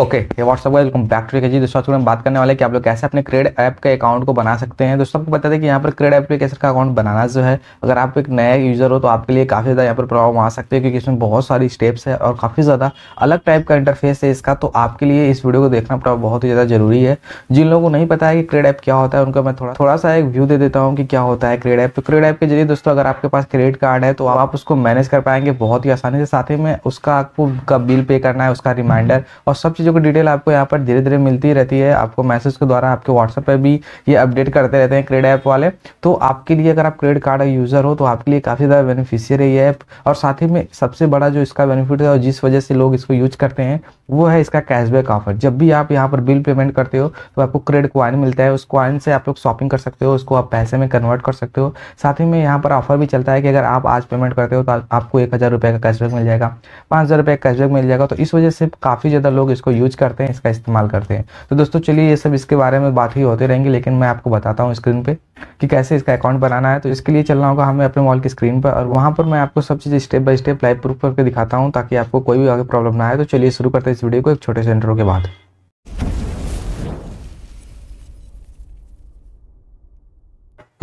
okay what's up welcome back to जी दोस्तों आज हम बात करने वाले कि आप लोग कैसे अपने क्रेड ऐप के अकाउंट को बना सकते हैं दोस्तों आपको बता दें कि यहाँ पर क्रेड ऐप के कैसे का अकाउंट बनाना जो है अगर आप एक नया यूज़र हो तो आपके लिए काफ़ी ज़्यादा यहाँ पर प्रॉब्लम आ सकती है क्योंकि इसमें बहुत सारी स्टेप्स है और काफ़ी ज़्यादा अलग टाइप का इंटरफेस है इसका तो आपके लिए इस वीडियो को देखना बहुत ही ज़्यादा जरूरी है जिन लोगों को नहीं पता है कि क्रेड ऐप क्या होता है उनका मैं थोड़ा थोड़ा सा एक व्यू दे देता हूँ कि क्या होता है क्रेड ऐप तो क्रेड ऐप के जरिए दोस्तों अगर आपके पास क्रेडिट कार्ड है तो आप उसको मैनेज कर पाएंगे बहुत ही आसानी से साथ ही में उसका आपको बिल पे करना है उसका रिमाइंडर और सब चीज़ चीज़ों की डिटेल आपको यहाँ पर धीरे धीरे मिलती रहती है आपको मैसेज के द्वारा आपके व्हाट्सएप पर भी ये अपडेट करते रहते हैं क्रेडिट ऐप वाले तो आपके लिए अगर आप क्रेडिट कार्ड यूज़र हो तो आपके लिए काफ़ी ज़्यादा बेनिफिशियर है ये ऐप और साथ ही में सबसे बड़ा जो इसका बेनिफिट है और जिस वजह से लोग इसको यूज करते हैं वो है इसका कैशबैक ऑफर जब भी आप यहाँ पर बिल पेमेंट करते हो तो आपको क्रेडिट क्वाइन मिलता है उस क्वाइन से आप लोग शॉपिंग कर सकते हो उसको आप पैसे में कन्वर्ट कर सकते हो साथ ही में यहाँ पर ऑफर भी चलता है कि अगर आप आज पेमेंट करते हो तो आपको एक हज़ार रुपये का कैशबैक मिल जाएगा पाँच हज़ार रुपये का कैशबैक मिल जाएगा तो इस वजह से काफ़ी ज़्यादा लोग इसको यूज करते हैं इसका इस्तेमाल करते हैं तो दोस्तों चलिए ये सब इसके बारे में बात ही होते रहेंगे लेकिन मैं आपको बताता हूँ स्क्रीन पर कि कैसे इसका अकाउंट बनाना है तो इसके लिए चलना होगा हमें अपने मॉल की स्क्रीन पर और वहाँ पर मैं आपको सब चीज़ step by step live proof करके दिखाता हूँ ताकि आपको कोई भी आगे प्रॉब्लम ना आए तो चलिए शुरू करते हैं इस वीडियो को एक छोटे सेंटरों के बाद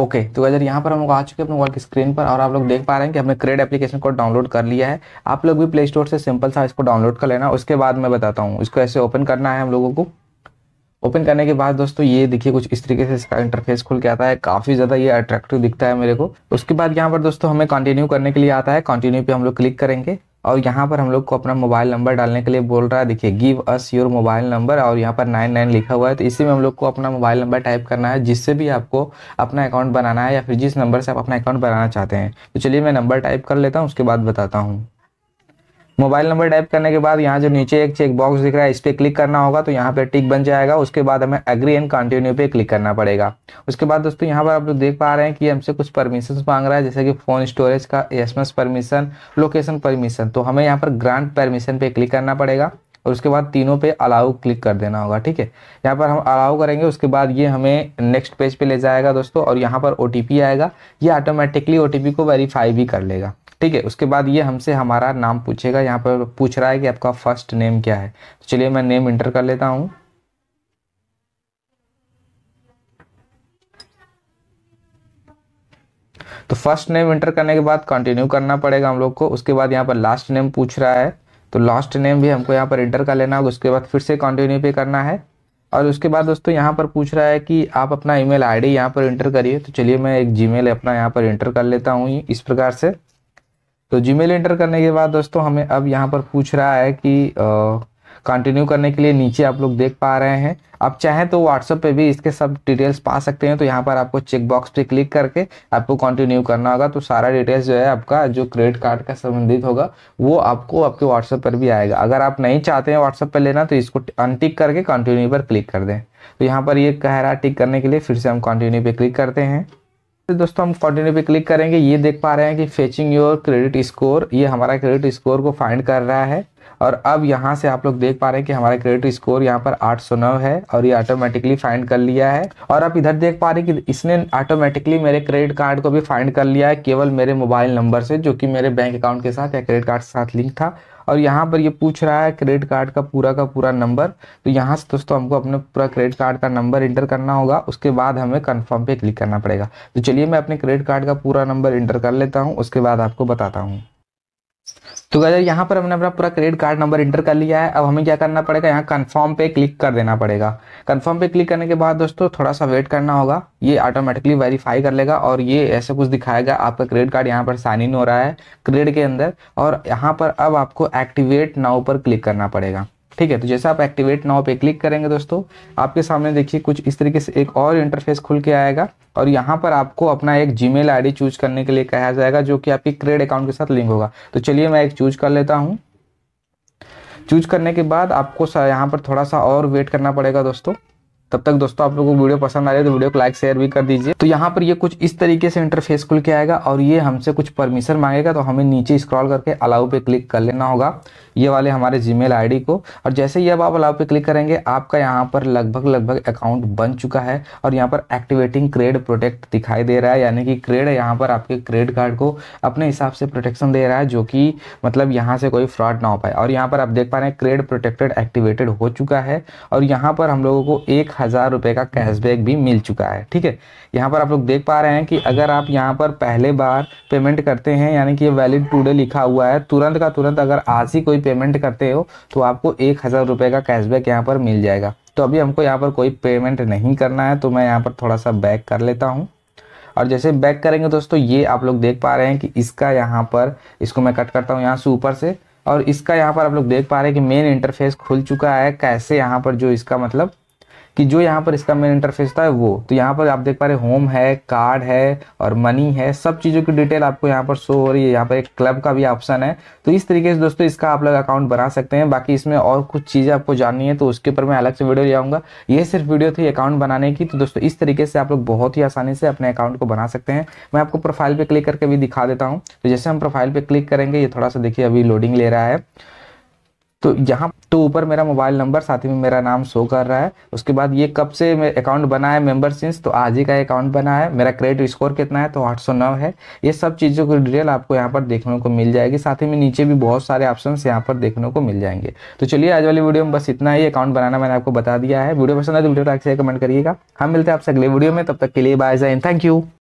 ओके तो गजर यहाँ पर हम लोग आ चुके हैं अपने स्क्रीन पर और आप लोग देख पा रहे हैं कि हमने क्रेड एप्लीकेशन को डाउनलोड कर लिया है आप लोग भी प्ले स्टोर से सिंपल सा इसको डाउनलोड कर लेना उसके बाद मैं बताता हूँ इसको ऐसे ओपन करना है हम लोगों को ओपन करने के बाद दोस्तों ये देखिए कुछ इस तरीके से इसका इंटरफेस खुल के आता है काफी ज्यादा ये अट्रैक्टिव दिखता है मेरे को उसके बाद यहाँ पर दोस्तों हमें कंटिन्यू करने के लिए आता है कंटिन्यू पे हम लोग क्लिक करेंगे और यहाँ पर हम लोग को अपना मोबाइल नंबर डालने के लिए बोल रहा है देखिए give us your mobile number और यहाँ पर नाइन नाइन लिखा हुआ है तो इसी में हम लोग को अपना मोबाइल नंबर टाइप करना है जिससे भी आपको अपना अकाउंट बनाना है या फिर जिस नंबर से आप अपना अकाउंट बनाना चाहते हैं तो चलिए मैं नंबर टाइप कर लेता हूँ उसके बाद बताता हूँ मोबाइल नंबर टाइप करने के बाद यहाँ जो नीचे एक चेक बॉक्स दिख रहा है इस पर क्लिक करना होगा तो यहाँ पे टिक बन जाएगा उसके बाद हमें एग्री एंड कंटिन्यू पे क्लिक करना पड़ेगा उसके बाद दोस्तों यहाँ पर आप लोग देख पा रहे हैं कि हमसे कुछ परमिशन मांग रहा है जैसे कि फ़ोन स्टोरेज का एस परमिशन लोकेशन परमिशन तो हमें यहाँ पर ग्रांट परमिशन पे क्लिक करना पड़ेगा और उसके बाद तीनों पे अलाउ क्लिक कर देना होगा ठीक है यहाँ पर हम अलाउ करेंगे उसके बाद ये हमें नेक्स्ट पेज पे ले जाएगा दोस्तों और यहाँ पर ओ आएगा ये ऑटोमेटिकली ओ को वेरीफाई भी कर लेगा ठीक है उसके बाद ये हमसे हमारा नाम पूछेगा यहाँ पर पूछ रहा है कि आपका फर्स्ट नेम क्या है तो चलिए मैं नेम इंटर कर लेता हूँ तो फर्स्ट नेम इंटर करने के बाद कंटिन्यू करना पड़ेगा हम लोग को उसके बाद यहाँ पर लास्ट नेम पूछ रहा है तो लास्ट नेम भी हमको यहाँ पर इंटर कर लेना होगा उसके बाद फिर से कंटिन्यू पे करना है और उसके बाद दोस्तों यहाँ पर पूछ रहा है कि आप अपना ईमेल आईडी यहाँ पर इंटर करिए तो चलिए मैं एक जीमेल अपना यहाँ पर इंटर कर लेता हूँ इस प्रकार से तो जीमेल एंटर करने के बाद दोस्तों हमें अब यहाँ पर पूछ रहा है कि कंटिन्यू करने के लिए नीचे आप लोग देख पा रहे हैं आप चाहें तो व्हाट्सएप पे भी इसके सब डिटेल्स पा सकते हैं तो यहाँ पर आपको चेकबॉक्स पे क्लिक करके आपको कंटिन्यू करना होगा तो सारा डिटेल्स जो है आपका जो क्रेडिट कार्ड का संबंधित होगा वो आपको आपके व्हाट्सएप पर भी आएगा अगर आप नहीं चाहते हैं व्हाट्सएप पर लेना तो इसको अनटिक करके कंटिन्यू पर क्लिक कर दें तो यहाँ पर ये कह रहा टिक करने के लिए फिर से हम कंटिन्यू पर क्लिक करते हैं तो दोस्तों हम कंटिन्यू पे क्लिक करेंगे ये देख पा रहे हैं कि फेचिंग योर क्रेडिट स्कोर ये हमारा क्रेडिट स्कोर को फाइंड कर रहा है और अब यहाँ से आप लोग देख पा रहे हैं कि हमारा क्रेडिट स्कोर यहाँ पर 809 है और ये ऑटोमेटिकली फाइंड कर लिया है और आप इधर देख पा रहे हैं कि इसने ऑटोमेटिकली मेरे क्रेडिट कार्ड को भी फाइंड कर लिया है केवल मेरे मोबाइल नंबर से जो कि मेरे बैंक अकाउंट के साथ या क्रेडिट कार्ड के साथ लिंक था और यहाँ पर ये पूछ रहा है क्रेडिट कार्ड का पूरा का पूरा नंबर तो यहाँ से दोस्तों हमको अपने पूरा क्रेडिट कार्ड का नंबर इंटर करना होगा उसके बाद हमें कन्फर्म पे क्लिक करना पड़ेगा तो चलिए मैं अपने क्रेडिट कार्ड का पूरा नंबर इंटर कर लेता हूँ उसके बाद आपको बताता हूँ तो गैदर यहाँ पर हमने अपना पूरा क्रेडिट कार्ड नंबर इंटर कर लिया है अब हमें क्या करना पड़ेगा यहाँ कन्फर्म पे क्लिक कर देना पड़ेगा कन्फर्म पे क्लिक करने के बाद दोस्तों थोड़ा सा वेट करना होगा ये ऑटोमेटिकली वेरीफाई कर लेगा और ये ऐसा कुछ दिखाएगा आपका क्रेडिट कार्ड यहाँ पर साइन इन हो रहा है क्रेडिट के अंदर और यहाँ पर अब आपको एक्टिवेट नाउ पर क्लिक करना पड़ेगा ठीक है तो जैसे आप एक्टिवेट नाउ पे क्लिक करेंगे दोस्तों आपके सामने देखिए कुछ इस तरीके से एक और इंटरफेस खुल के आएगा और यहाँ पर आपको अपना एक जी मेल चूज करने के लिए कहा जाएगा जो कि आपके क्रेडिट अकाउंट के साथ लिंक होगा तो चलिए मैं एक चूज कर लेता हूँ चूज करने के बाद आपको यहाँ पर थोड़ा सा और वेट करना पड़ेगा दोस्तों तब तक दोस्तों आप लोगों को वीडियो पसंद आ रही है तो वीडियो को लाइक शेयर भी कर दीजिए तो यहाँ पर ये कुछ इस तरीके से इंटरफेस खुल के आएगा और ये हमसे कुछ परमिशन मांगेगा तो हमें नीचे स्क्रॉल करके अलाउ पे क्लिक कर लेना होगा ये वाले हमारे जीमेल आईडी को और जैसे ही अब आप अलाउ पे क्लिक करेंगे आपका यहाँ पर लगभग लगभग अकाउंट बन चुका है और यहाँ पर एक्टिवेटिंग क्रेड प्रोटेक्ट दिखाई दे रहा है यानी कि क्रेड यहाँ पर आपके क्रेडिट कार्ड को अपने हिसाब से प्रोटेक्शन दे रहा है जो कि मतलब यहाँ से कोई फ्रॉड ना हो पाए और यहाँ पर आप देख पा रहे हैं क्रेड प्रोटेक्टेड एक्टिवेटेड हो चुका है और यहाँ पर हम लोगों को एक हज़ार रुपये का कैशबैक भी मिल चुका है ठीक है यहाँ पर आप लोग देख पा रहे हैं कि अगर आप यहाँ पर पहले बार पेमेंट करते हैं यानी कि ये वैलिड टूडे लिखा हुआ है तुरंत का तुरंत अगर आज ही कोई पेमेंट करते हो तो आपको एक हज़ार रुपये का कैशबैक यहाँ पर मिल जाएगा तो अभी हमको यहाँ पर कोई पेमेंट नहीं करना है तो मैं यहाँ पर थोड़ा सा बैक कर लेता हूँ और जैसे बैक करेंगे दोस्तों ये आप लोग देख पा रहे हैं कि इसका यहाँ पर इसको मैं कट करता हूँ यहाँ से ऊपर से और इसका यहाँ पर आप लोग देख पा रहे हैं कि मेन इंटरफेस खुल चुका है कैसे यहाँ पर जो इसका मतलब कि जो यहाँ पर इसका मेन इंटरफेस था वो तो यहाँ पर आप देख पा रहे होम है कार्ड है और मनी है सब चीज़ों की डिटेल आपको यहाँ पर शो हो रही है यहाँ पर एक क्लब का भी ऑप्शन है तो इस तरीके से दोस्तों इसका आप लोग अकाउंट बना सकते हैं बाकी इसमें और कुछ चीज़ें आपको जाननी है तो उसके ऊपर मैं अलग से वीडियो ले आऊँगा ये सिर्फ वीडियो थी अकाउंट बनाने की तो दोस्तों इस तरीके से आप लोग बहुत ही आसानी से अपने अकाउंट को बना सकते हैं मैं आपको प्रोफाइल पर क्लिक करके भी दिखा देता हूँ तो जैसे हम प्रोफाइल पर क्लिक करेंगे ये थोड़ा सा देखिए अभी लोडिंग ले रहा है तो यहाँ तो ऊपर मेरा मोबाइल नंबर साथ में मेरा नाम शो कर रहा है उसके बाद ये कब से अकाउंट बना है मेंबर सिंस तो आज ही का अकाउंट बना है मेरा क्रेडिट स्कोर कितना है तो 809 है ये सब चीज़ों की डिटेल आपको यहाँ पर देखने को मिल जाएगी साथ ही में नीचे भी बहुत सारे ऑप्शन यहाँ पर देखने को मिल जाएंगे तो चलिए आज वाली वीडियो में बस इतना ही अकाउंट बनाना मैंने आपको बता दिया है वीडियो पसंद है तो वीडियो लाइक से कमेंट करिएगा हम मिलते हैं आपसे अगले वीडियो में तब तक के लिए बाय जैन थैंक यू